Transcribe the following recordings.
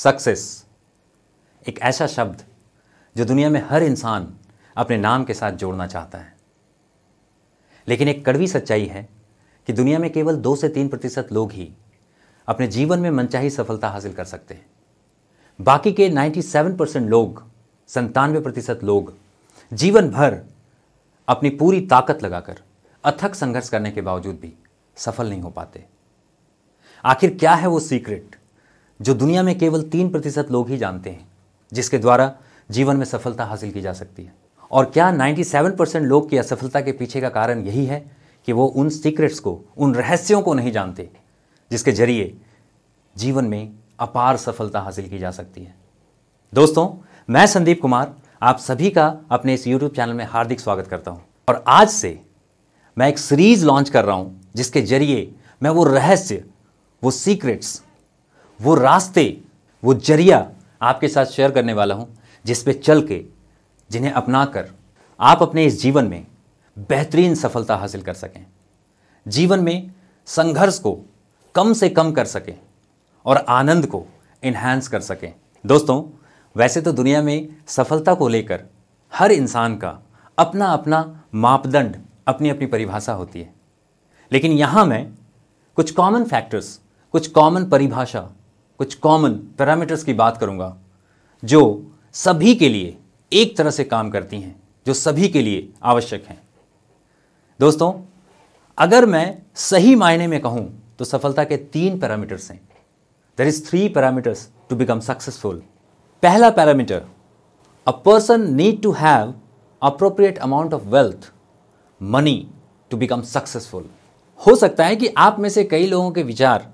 Success एक ऐसा शब्द जो दुनिया में हर इंसान अपने नाम के साथ जोड़ना चाहता है लेकिन एक कड़वी सच्चाई है कि दुनिया में केवल दो से तीन प्रतिशत लोग ही अपने जीवन में मनचाही सफलता हासिल कर सकते हैं बाकी के 97 परसेंट लोग संतानवे प्रतिशत लोग जीवन भर अपनी पूरी ताकत लगाकर अथक संघर्ष करने के बावजूद भी सफल नहीं हो पाते आखिर क्या है वो सीक्रेट जो दुनिया में केवल तीन प्रतिशत लोग ही जानते हैं जिसके द्वारा जीवन में सफलता हासिल की जा सकती है और क्या 97 परसेंट लोग की असफलता के पीछे का कारण यही है कि वो उन सीक्रेट्स को उन रहस्यों को नहीं जानते जिसके जरिए जीवन में अपार सफलता हासिल की जा सकती है दोस्तों मैं संदीप कुमार आप सभी का अपने इस YouTube चैनल में हार्दिक स्वागत करता हूं और आज से मैं एक सीरीज लॉन्च कर रहा हूं जिसके जरिए मैं वो रहस्य वो सीक्रेट्स वो रास्ते वो जरिया आपके साथ शेयर करने वाला हूँ जिसपे चल के जिन्हें अपना कर आप अपने इस जीवन में बेहतरीन सफलता हासिल कर सकें जीवन में संघर्ष को कम से कम कर सकें और आनंद को इन्हांस कर सकें दोस्तों वैसे तो दुनिया में सफलता को लेकर हर इंसान का अपना अपना मापदंड अपनी अपनी परिभाषा होती है लेकिन यहाँ मैं कुछ कॉमन फैक्टर्स कुछ कॉमन परिभाषा कुछ कॉमन पैरामीटर्स की बात करूंगा जो सभी के लिए एक तरह से काम करती हैं जो सभी के लिए आवश्यक हैं दोस्तों अगर मैं सही मायने में कहूं तो सफलता के तीन पैरामीटर्स हैं there is three parameters to become successful पहला parameter a person need to have appropriate amount of wealth money to become successful हो सकता है कि आप में से कई लोगों के विचार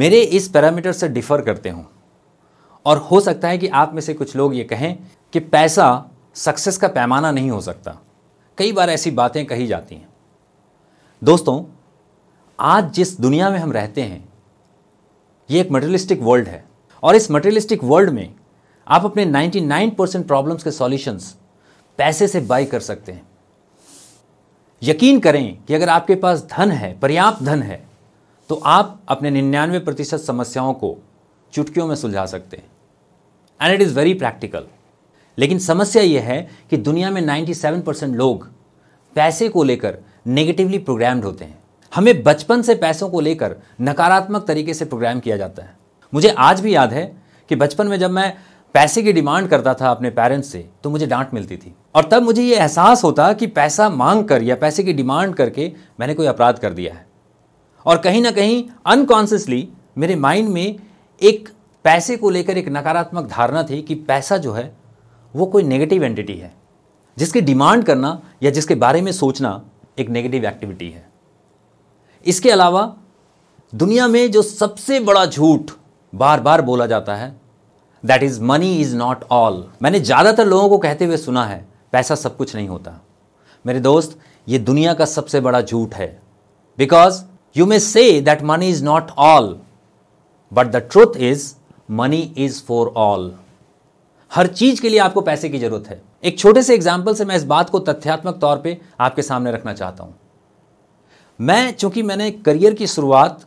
मेरे इस पैरामीटर से डिफ़र करते हों और हो सकता है कि आप में से कुछ लोग ये कहें कि पैसा सक्सेस का पैमाना नहीं हो सकता कई बार ऐसी बातें कही जाती हैं दोस्तों आज जिस दुनिया में हम रहते हैं ये एक मटेरियलिस्टिक वर्ल्ड है और इस मटेरियलिस्टिक वर्ल्ड में आप अपने 99 परसेंट प्रॉब्लम्स के सॉल्यूशंस पैसे से बाई कर सकते हैं यकीन करें कि अगर आपके पास धन है पर्याप्त धन है तो आप अपने निन्यानवे प्रतिशत समस्याओं को चुटकियों में सुलझा सकते हैं and it is very practical लेकिन समस्या यह है कि दुनिया में 97 परसेंट लोग पैसे को लेकर नेगेटिवली प्रोग्राम्ड होते हैं हमें बचपन से पैसों को लेकर नकारात्मक तरीके से प्रोग्राम किया जाता है मुझे आज भी याद है कि बचपन में जब मैं पैसे की डिमांड करता था अपने पेरेंट्स से तो मुझे डांट मिलती थी और तब मुझे ये एहसास होता कि पैसा मांग कर या पैसे की डिमांड करके मैंने कोई अपराध कर दिया है और कहीं ना कहीं अनकॉन्सियसली मेरे माइंड में एक पैसे को लेकर एक नकारात्मक धारणा थी कि पैसा जो है वो कोई नेगेटिव एंटिटी है जिसकी डिमांड करना या जिसके बारे में सोचना एक नेगेटिव एक्टिविटी है इसके अलावा दुनिया में जो सबसे बड़ा झूठ बार बार बोला जाता है that is money is not all मैंने ज़्यादातर लोगों को कहते हुए सुना है पैसा सब कुछ नहीं होता मेरे दोस्त ये दुनिया का सबसे बड़ा झूठ है because You may say that money is not all, but the truth is money is for all हर चीज के लिए आपको पैसे की जरूरत है एक छोटे से एग्जाम्पल से मैं इस बात को तथ्यात्मक तौर पे आपके सामने रखना चाहता हूँ मैं चूंकि मैंने करियर की शुरुआत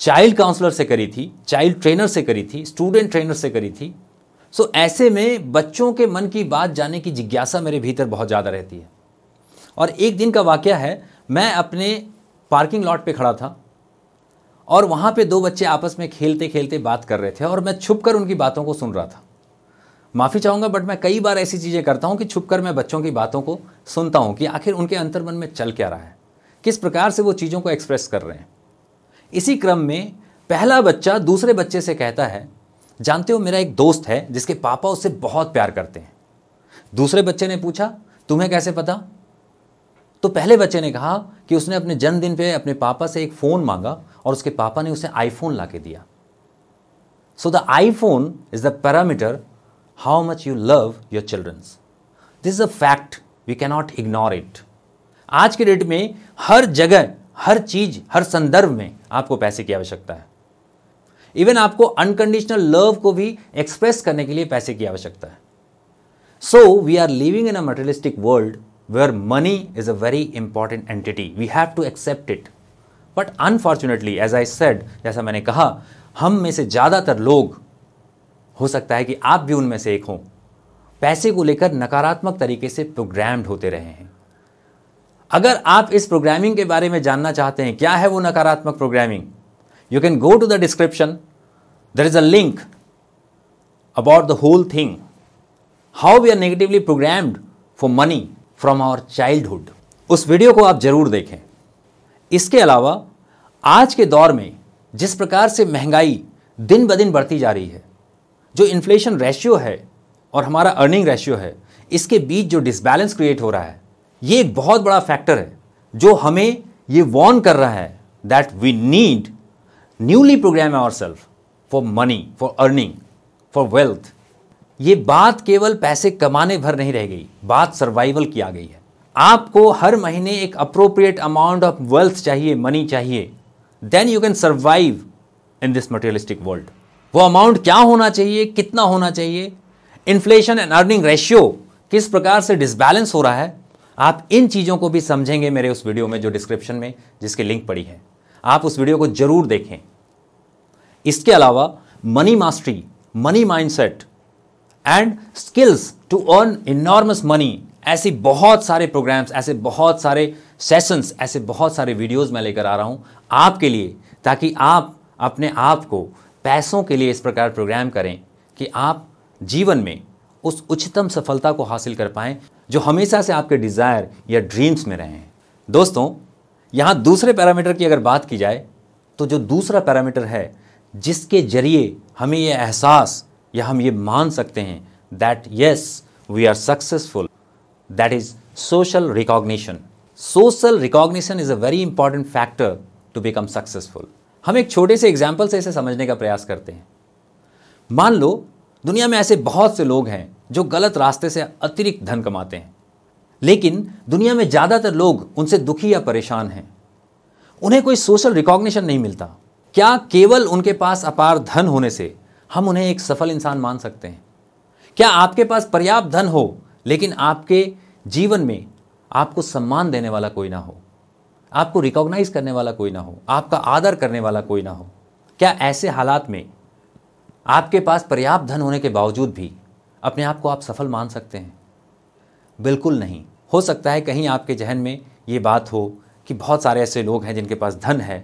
चाइल्ड काउंसलर से करी थी चाइल्ड ट्रेनर से करी थी स्टूडेंट ट्रेनर से करी थी सो ऐसे में बच्चों के मन की बात जाने की जिज्ञासा मेरे भीतर बहुत ज़्यादा रहती है और एक दिन का वाक्य है मैं अपने पार्किंग लॉट पे खड़ा था और वहाँ पे दो बच्चे आपस में खेलते खेलते बात कर रहे थे और मैं छुप कर उनकी बातों को सुन रहा था माफ़ी चाहूँगा बट मैं कई बार ऐसी चीज़ें करता हूँ कि छुप कर मैं बच्चों की बातों को सुनता हूँ कि आखिर उनके अंतर्मन में चल क्या रहा है किस प्रकार से वो चीज़ों को एक्सप्रेस कर रहे हैं इसी क्रम में पहला बच्चा दूसरे बच्चे से कहता है जानते हो मेरा एक दोस्त है जिसके पापा उससे बहुत प्यार करते हैं दूसरे बच्चे ने पूछा तुम्हें कैसे पता तो पहले बच्चे ने कहा कि उसने अपने जन्मदिन पे अपने पापा से एक फ़ोन मांगा और उसके पापा ने उसे आईफोन ला के दिया so the iPhone is the parameter how much you love your childrens this is a fact we cannot ignore it आज के डेट में हर जगह हर चीज़ हर संदर्भ में आपको पैसे की आवश्यकता है इवन आपको अनकंडीशनल लव को भी एक्सप्रेस करने के लिए पैसे की आवश्यकता है so we are living in a materialistic world where money is a very important entity. We have to accept it. But unfortunately, as I said, जैसा मैंने कहा हम में से ज्यादातर लोग हो सकता है कि आप भी उनमें से एक हों पैसे को लेकर नकारात्मक तरीके से प्रोग्राम्ड होते रहे हैं अगर आप इस प्रोग्रामिंग के बारे में जानना चाहते हैं क्या है वो नकारात्मक programming you can go to the description there is a link about the whole thing how we are negatively programmed for money from our childhood उस वीडियो को आप ज़रूर देखें इसके अलावा आज के दौर में जिस प्रकार से महंगाई दिन ब दिन बढ़ती जा रही है जो इन्फ्लेशन रेशियो है और हमारा अर्निंग रेशियो है इसके बीच जो डिसबैलेंस क्रिएट हो रहा है ये एक बहुत बड़ा फैक्टर है जो हमें ये वॉर्न कर रहा है that we need newly program our self for money for earning for wealth ये बात केवल पैसे कमाने भर नहीं रह गई बात सर्वाइवल की आ गई है आपको हर महीने एक अप्रोप्रिएट अमाउंट ऑफ वेल्थ चाहिए मनी चाहिए then you can survive in this materialistic world वो अमाउंट क्या होना चाहिए कितना होना चाहिए इन्फ्लेशन एंड अर्निंग रेशियो किस प्रकार से डिसबैलेंस हो रहा है आप इन चीज़ों को भी समझेंगे मेरे उस वीडियो में जो डिस्क्रिप्शन में जिसकी लिंक पड़ी है आप उस वीडियो को जरूर देखें इसके अलावा money mastery money mindset and skills to earn enormous money ऐसे बहुत सारे प्रोग्राम्स ऐसे बहुत सारे सेशंस ऐसे बहुत सारे वीडियोस मैं लेकर आ रहा हूँ आपके लिए ताकि आप अपने आप को पैसों के लिए इस प्रकार प्रोग्राम करें कि आप जीवन में उस उच्चतम सफलता को हासिल कर पाएँ जो हमेशा से आपके डिज़ायर या ड्रीम्स में रहें दोस्तों यहाँ दूसरे पैरामीटर की अगर बात की जाए तो जो दूसरा पैरामीटर है जिसके जरिए हमें यह एहसास या हम ये मान सकते हैं that yes we are successful that is social recognition social recognition is a very important factor to become successful हम एक छोटे से एग्जाम्पल से इसे समझने का प्रयास करते हैं मान लो दुनिया में ऐसे बहुत से लोग हैं जो गलत रास्ते से अतिरिक्त धन कमाते हैं लेकिन दुनिया में ज़्यादातर लोग उनसे दुखी या परेशान हैं उन्हें कोई सोशल रिकॉग्निशन नहीं मिलता क्या केवल उनके पास अपार धन होने से हम उन्हें एक सफल इंसान मान सकते हैं क्या आपके पास पर्याप्त धन हो लेकिन आपके जीवन में आपको सम्मान देने वाला कोई ना हो आपको रिकॉग्नाइज करने वाला कोई ना हो आपका आदर करने वाला कोई ना हो क्या ऐसे हालात में आपके पास पर्याप्त धन होने के बावजूद भी अपने आप को आप सफल मान सकते हैं बिल्कुल नहीं हो सकता है कहीं आपके जहन में ये बात हो कि बहुत सारे ऐसे लोग हैं जिनके पास धन है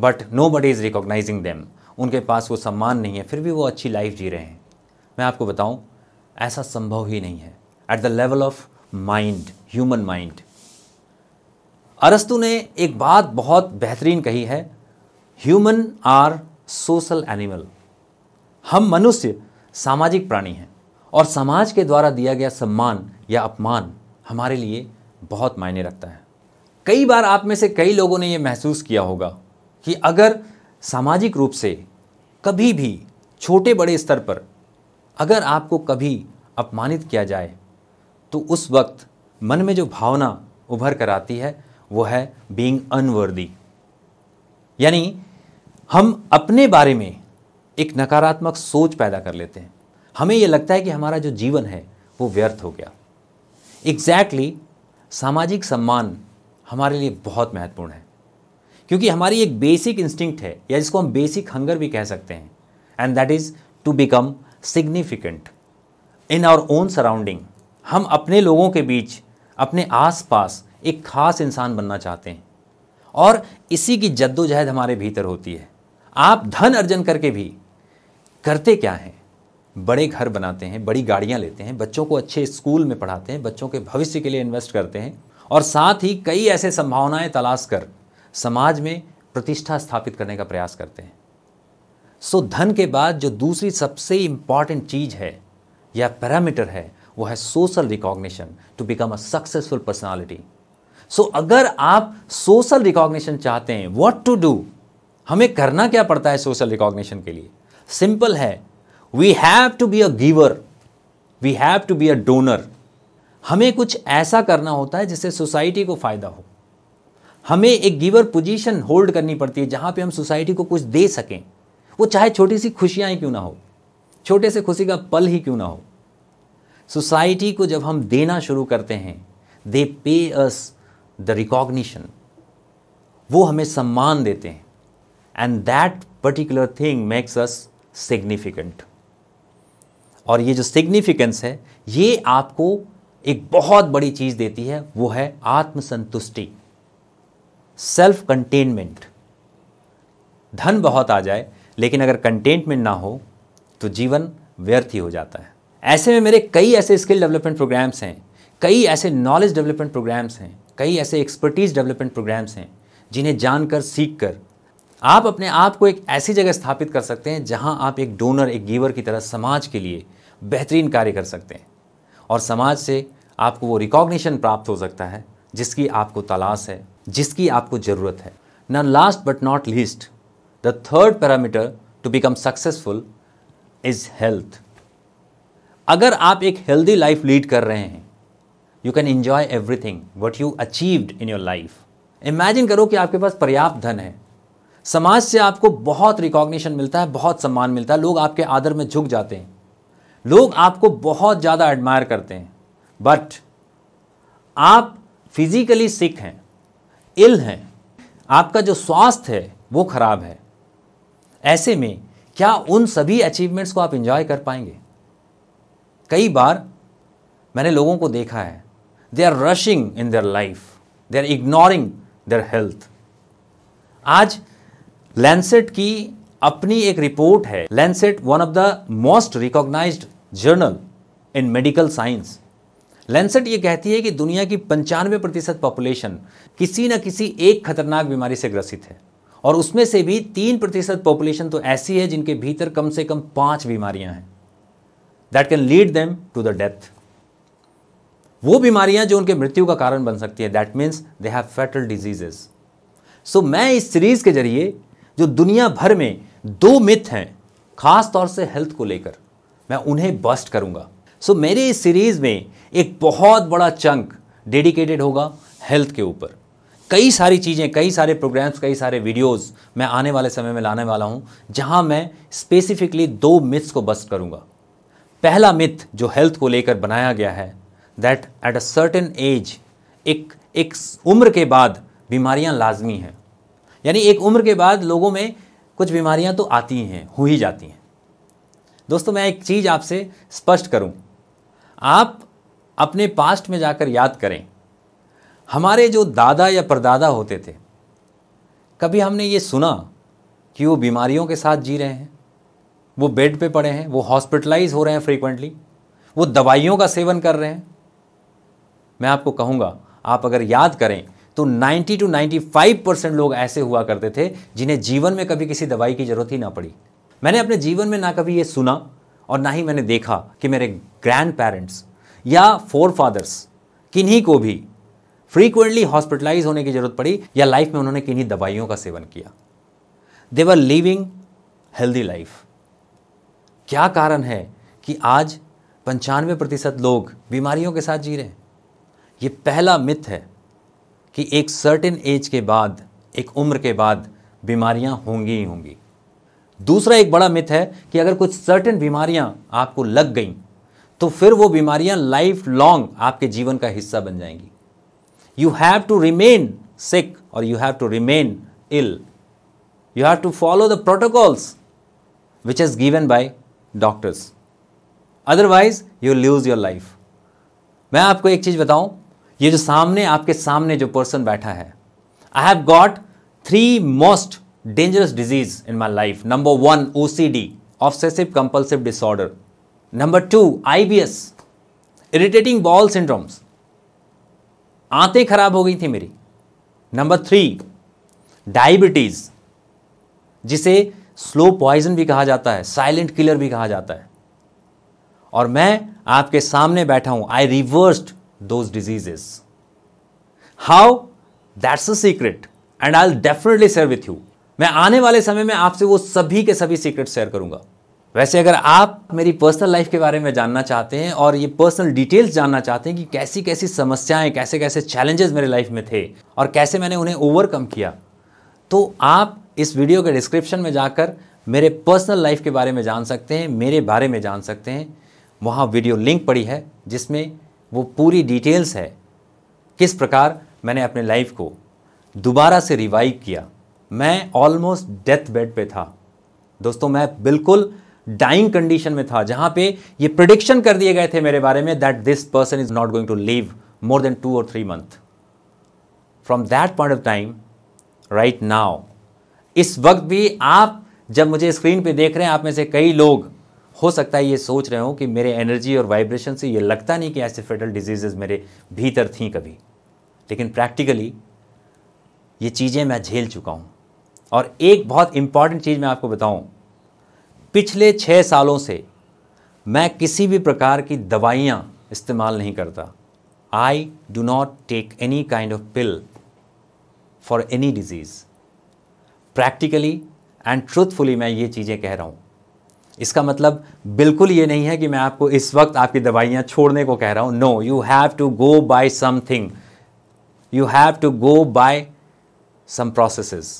but nobody is recognising them उनके पास वो सम्मान नहीं है फिर भी वो अच्छी लाइफ जी रहे हैं मैं आपको बताऊं ऐसा संभव ही नहीं है at the level of mind human mind अरस्तु ने एक बात बहुत बेहतरीन कही है ह्यूमन आर सोशल एनिमल हम मनुष्य सामाजिक प्राणी हैं और समाज के द्वारा दिया गया सम्मान या अपमान हमारे लिए बहुत मायने रखता है कई बार आप में से कई लोगों ने यह महसूस किया होगा कि अगर सामाजिक रूप से कभी भी छोटे बड़े स्तर पर अगर आपको कभी अपमानित किया जाए तो उस वक्त मन में जो भावना उभर कर आती है वो है बीइंग अनवर्दी यानी हम अपने बारे में एक नकारात्मक सोच पैदा कर लेते हैं हमें यह लगता है कि हमारा जो जीवन है वो व्यर्थ हो गया एग्जैक्टली exactly, सामाजिक सम्मान हमारे लिए बहुत महत्वपूर्ण है क्योंकि हमारी एक बेसिक इंस्टिंक्ट है या जिसको हम बेसिक हंगर भी कह सकते हैं and that is to become significant in our own surrounding हम अपने लोगों के बीच अपने आसपास एक ख़ास इंसान बनना चाहते हैं और इसी की जद्दोजहद हमारे भीतर होती है आप धन अर्जन करके भी करते क्या हैं बड़े घर बनाते हैं बड़ी गाड़ियाँ लेते हैं बच्चों को अच्छे स्कूल में पढ़ाते हैं बच्चों के भविष्य के लिए इन्वेस्ट करते हैं और साथ ही कई ऐसे संभावनाएं तलाश कर समाज में प्रतिष्ठा स्थापित करने का प्रयास करते हैं सो धन के बाद जो दूसरी सबसे इंपॉर्टेंट चीज़ है या पैरामीटर है वो है social recognition to become a successful personality so अगर आप सोशल रिकॉग्निशन चाहते हैं व्हाट टू डू हमें करना क्या पड़ता है सोशल रिकॉग्निशन के लिए सिंपल है we have to be a giver we have to be a donor हमें कुछ ऐसा करना होता है जिससे सोसाइटी को फायदा हो हमें एक गिवर पोजीशन होल्ड करनी पड़ती है जहाँ पे हम सोसाइटी को कुछ दे सकें वो चाहे छोटी सी खुशियाँ ही क्यों ना हो छोटे से खुशी का पल ही क्यों ना हो सोसाइटी को जब हम देना शुरू करते हैं दे पे अस द रिकॉग्निशन वो हमें सम्मान देते हैं and that particular thing makes us significant और ये जो सिग्निफिकेंस है ये आपको एक बहुत बड़ी चीज़ देती है वो है आत्मसंतुष्टि सेल्फ कंटेनमेंट धन बहुत आ जाए लेकिन अगर कंटेनमेंट ना हो तो जीवन व्यर्थ ही हो जाता है ऐसे में मेरे कई ऐसे स्किल डेवलपमेंट प्रोग्राम्स हैं कई ऐसे नॉलेज डेवलपमेंट प्रोग्राम्स हैं कई ऐसे एक्सपर्टीज डेवलपमेंट प्रोग्राम्स हैं जिन्हें जानकर सीख कर आप अपने आप को एक ऐसी जगह स्थापित कर सकते हैं जहां आप एक डोनर एक गीवर की तरह समाज के लिए बेहतरीन कार्य कर सकते हैं और समाज से आपको वो रिकॉग्निशन प्राप्त हो सकता है जिसकी आपको तलाश है जिसकी आपको ज़रूरत है न last but not least the third parameter to become successful is health अगर आप एक हेल्दी लाइफ लीड कर रहे हैं you can every everything what you achieved in your life imagine करो कि आपके पास पर्याप्त धन है समाज से आपको बहुत रिकॉग्निशन मिलता है बहुत सम्मान मिलता है लोग आपके आदर में झुक जाते हैं लोग आपको बहुत ज़्यादा एडमायर करते हैं बट आप फिजिकली सिक हैं इल हैं आपका जो स्वास्थ्य है वो खराब है ऐसे में क्या उन सभी अचीवमेंट्स को आप इंजॉय कर पाएंगे कई बार मैंने लोगों को देखा है they are rushing in their life they are ignoring their health आज लैंसेट की अपनी एक रिपोर्ट है Lancet one of the most recognised journal in medical science Lancet ये कहती है कि दुनिया की पंचानवे प्रतिशत पॉपुलेशन किसी न किसी एक खतरनाक बीमारी से ग्रसित है और उसमें से भी तीन प्रतिशत पॉपुलेशन तो ऐसी है जिनके भीतर कम से कम पांच बीमारियां हैं that can lead them to the death वो बीमारियां जो उनके मृत्यु का कारण बन सकती है that means they have fatal diseases so मैं इस सीरीज के जरिए जो दुनिया भर में दो मिथ हैं खास तौर से हेल्थ को लेकर मैं उन्हें बस्ट करूंगा सो so, मेरे इस सीरीज में एक बहुत बड़ा चंक डेडिकेटेड होगा हेल्थ के ऊपर कई सारी चीज़ें कई सारे प्रोग्राम्स कई सारे वीडियोस मैं आने वाले समय में लाने वाला हूं जहां मैं स्पेसिफिकली दो मिथ्स को बस्ट करूंगा पहला मिथ जो हेल्थ को लेकर बनाया गया है that at a certain age एक एक उम्र के बाद बीमारियां लाजमी हैं यानी एक उम्र के बाद लोगों में कुछ बीमारियां तो आती हैं हो ही जाती हैं दोस्तों मैं एक चीज़ आपसे स्पष्ट करूं आप अपने पास्ट में जाकर याद करें हमारे जो दादा या परदादा होते थे कभी हमने ये सुना कि वो बीमारियों के साथ जी रहे हैं वो बेड पे पड़े हैं वो हॉस्पिटलाइज हो रहे हैं फ्रीक्वेंटली वो दवाइयों का सेवन कर रहे हैं मैं आपको कहूँगा आप अगर याद करें तो 90 टू 95 परसेंट लोग ऐसे हुआ करते थे जिन्हें जीवन में कभी किसी दवाई की ज़रूरत ही ना पड़ी मैंने अपने जीवन में ना कभी ये सुना और ना ही मैंने देखा कि मेरे ग्रैंड पेरेंट्स या फोर फादर्स किन्हीं को भी फ्रीक्वेंटली हॉस्पिटलाइज होने की जरूरत पड़ी या लाइफ में उन्होंने किन्हीं दवाइयों का सेवन किया देवर लिविंग हेल्दी लाइफ क्या कारण है कि आज पंचानवे प्रतिशत लोग बीमारियों के साथ जी रहे हैं ये पहला मिथ है कि एक सर्टेन एज के बाद एक उम्र के बाद बीमारियां होंगी ही होंगी दूसरा एक बड़ा मिथ है कि अगर कुछ सर्टेन बीमारियां आपको लग गईं तो फिर वो बीमारियां लाइफ लॉन्ग आपके जीवन का हिस्सा बन जाएंगी you have to remain sick और you have to remain ill you have to follow the protocols which is given by doctors otherwise you lose your life मैं आपको एक चीज़ बताऊं ये जो सामने आपके सामने जो पर्सन बैठा है I have got three most dangerous disease in my life number one O C D obsessive compulsive disorder number two IBS irritating bowel syndromes आंतें खराब हो गई थी मेरी नंबर थ्री डायबिटीज़ जिसे स्लो पॉइजन भी कहा जाता है साइलेंट किलर भी कहा जाता है और मैं आपके सामने बैठा हूं I reversed those diseases how that's a secret and I definitely share with you मैं आने वाले समय में आपसे वो सभी के सभी सीक्रेट शेयर करूंगा वैसे अगर आप मेरी पर्सनल लाइफ के बारे में जानना चाहते हैं और ये पर्सनल डिटेल्स जानना चाहते हैं कि कैसी कैसी समस्याएं कैसे कैसे चैलेंजेस मेरे लाइफ में थे और कैसे मैंने उन्हें ओवरकम किया तो आप इस वीडियो के डिस्क्रिप्शन में जाकर मेरे पर्सनल लाइफ के बारे में जान सकते हैं मेरे बारे में जान सकते हैं वहाँ वीडियो लिंक पड़ी है जिसमें वो पूरी डिटेल्स है किस प्रकार मैंने अपने लाइफ को दोबारा से रिवाइव किया मैं ऑलमोस्ट डेथ बेड पे था दोस्तों मैं बिल्कुल डाइंग कंडीशन में था जहां पे ये प्रिडिक्शन कर दिए गए थे मेरे बारे में that this person is not going to live more than two और three month from that point of time right now इस वक्त भी आप जब मुझे स्क्रीन पे देख रहे हैं आप में से कई लोग हो सकता है ये सोच रहे हो कि मेरे एनर्जी और वाइब्रेशन से ये लगता नहीं कि ऐसे फेटल डिजीजेज मेरे भीतर थी कभी लेकिन प्रैक्टिकली ये चीज़ें मैं झेल चुका हूँ और एक बहुत इंपॉर्टेंट चीज़ मैं आपको बताऊँ पिछले छः सालों से मैं किसी भी प्रकार की दवाइयाँ इस्तेमाल नहीं करता I do not take any kind of pill for any disease practically and truthfully मैं ये चीज़ें कह रहा हूँ इसका मतलब बिल्कुल ये नहीं है कि मैं आपको इस वक्त आपकी दवाइयाँ छोड़ने को कह रहा हूँ no you have to go by something you have to go by some processes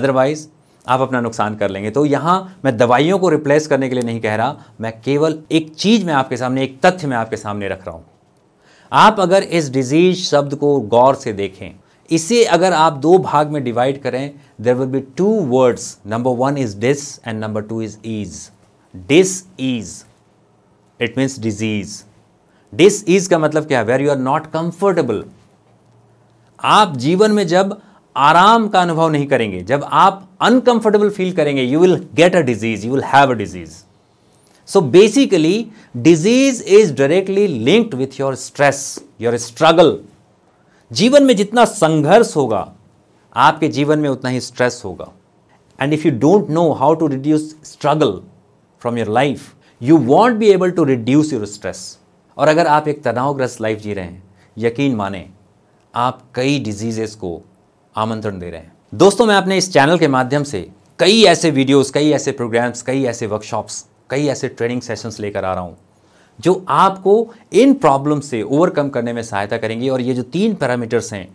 otherwise आप अपना नुकसान कर लेंगे तो यहाँ मैं दवाइयों को रिप्लेस करने के लिए नहीं कह रहा मैं केवल एक चीज़ मैं आपके सामने एक तथ्य मैं आपके सामने रख रहा हूँ आप अगर इस डिजीज शब्द को गौर से देखें इसे अगर आप दो भाग में डिवाइड करें there will be two words number one is dis and number two is ease dis ease it means disease dis ease का मतलब क्या है where you are not comfortable आप जीवन में जब आराम का अनुभव नहीं करेंगे जब आप अनकंफर्टेबल फील करेंगे you will get a disease you will have a disease so basically disease is directly linked with your stress your struggle जीवन में जितना संघर्ष होगा आपके जीवन में उतना ही स्ट्रेस होगा and if you don't know how to reduce struggle from your life you won't be able to reduce your stress और अगर आप एक तनावग्रस्त लाइफ जी रहे हैं यकीन माने आप कई डिजीजेस को आमंत्रण दे रहे हैं दोस्तों मैं अपने इस चैनल के माध्यम से कई ऐसे वीडियोस, कई ऐसे प्रोग्राम्स कई ऐसे वर्कशॉप्स कई ऐसे ट्रेनिंग सेशंस लेकर आ रहा हूँ जो आपको इन प्रॉब्लम से ओवरकम करने में सहायता करेंगे और ये जो तीन पैरामीटर्स हैं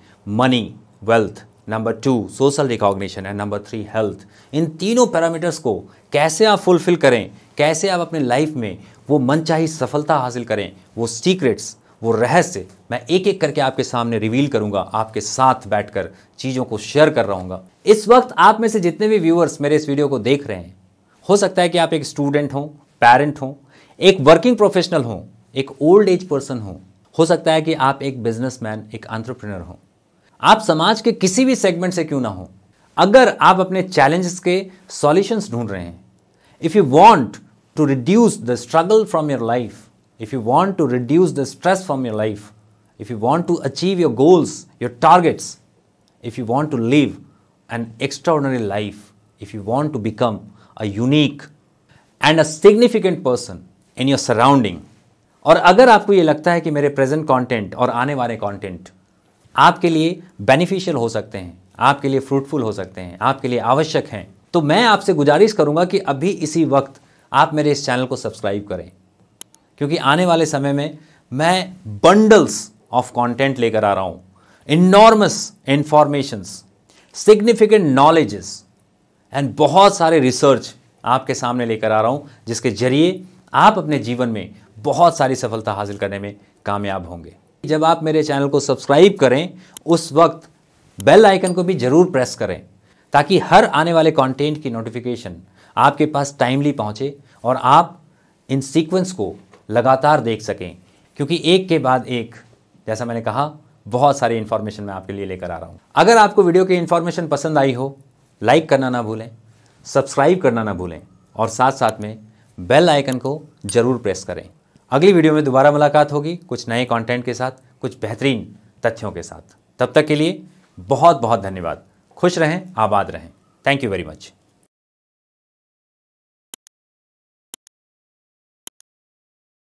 money wealth number two social recognition and number three health इन तीनों पैरामीटर्स को कैसे आप फुलफिल करें कैसे आप अपने लाइफ में वो मनचाही सफलता हासिल करें वो सीक्रेट्स वो रहस्य मैं एक एक करके आपके सामने रिवील करूंगा आपके साथ बैठकर चीज़ों को शेयर कर रहा इस वक्त आप में से जितने भी व्यूअर्स मेरे इस वीडियो को देख रहे हैं हो सकता है कि आप एक स्टूडेंट हों पेरेंट हों एक वर्किंग प्रोफेशनल हो एक ओल्ड एज पर्सन हो हो सकता है कि आप एक बिजनेसमैन एक आंट्रप्रनर हों आप समाज के किसी भी सेगमेंट से क्यों ना हो अगर आप अपने चैलेंजेस के सॉल्यूशंस ढूंढ रहे हैं if you want to reduce the struggle from your life if you want to reduce the stress from your life, if you want to achieve your goals, your targets, if you want to live an extraordinary life, if you want to become a unique and a significant person in your surrounding और अगर आपको ये लगता है कि मेरे present content और आने वाले कंटेंट आपके लिए बेनिफिशियल हो सकते हैं आपके लिए फ्रूटफुल हो सकते हैं आपके लिए आवश्यक हैं तो मैं आपसे गुजारिश करूंगा कि अभी इसी वक्त आप मेरे इस चैनल को सब्सक्राइब करें क्योंकि आने वाले समय में मैं बंडल्स ऑफ कंटेंट लेकर आ रहा हूँ enormous informations significant knowledges and बहुत सारे रिसर्च आपके सामने लेकर आ रहा हूँ जिसके जरिए आप अपने जीवन में बहुत सारी सफलता हासिल करने में कामयाब होंगे जब आप मेरे चैनल को सब्सक्राइब करें उस वक्त बेल आइकन को भी ज़रूर प्रेस करें ताकि हर आने वाले कंटेंट की नोटिफिकेशन आपके पास टाइमली पहुंचे और आप इन सीक्वेंस को लगातार देख सकें क्योंकि एक के बाद एक जैसा मैंने कहा बहुत सारी इन्फॉर्मेशन मैं आपके लिए लेकर आ रहा हूँ अगर आपको वीडियो की इन्फॉर्मेशन पसंद आई हो लाइक करना ना भूलें सब्सक्राइब करना ना भूलें और साथ साथ में बेल आइकन को ज़रूर प्रेस करें अगली वीडियो में दोबारा मुलाकात होगी कुछ नए कंटेंट के साथ कुछ बेहतरीन तथ्यों के साथ तब तक के लिए बहुत बहुत धन्यवाद खुश रहें आबाद रहें थैंक यू वेरी मच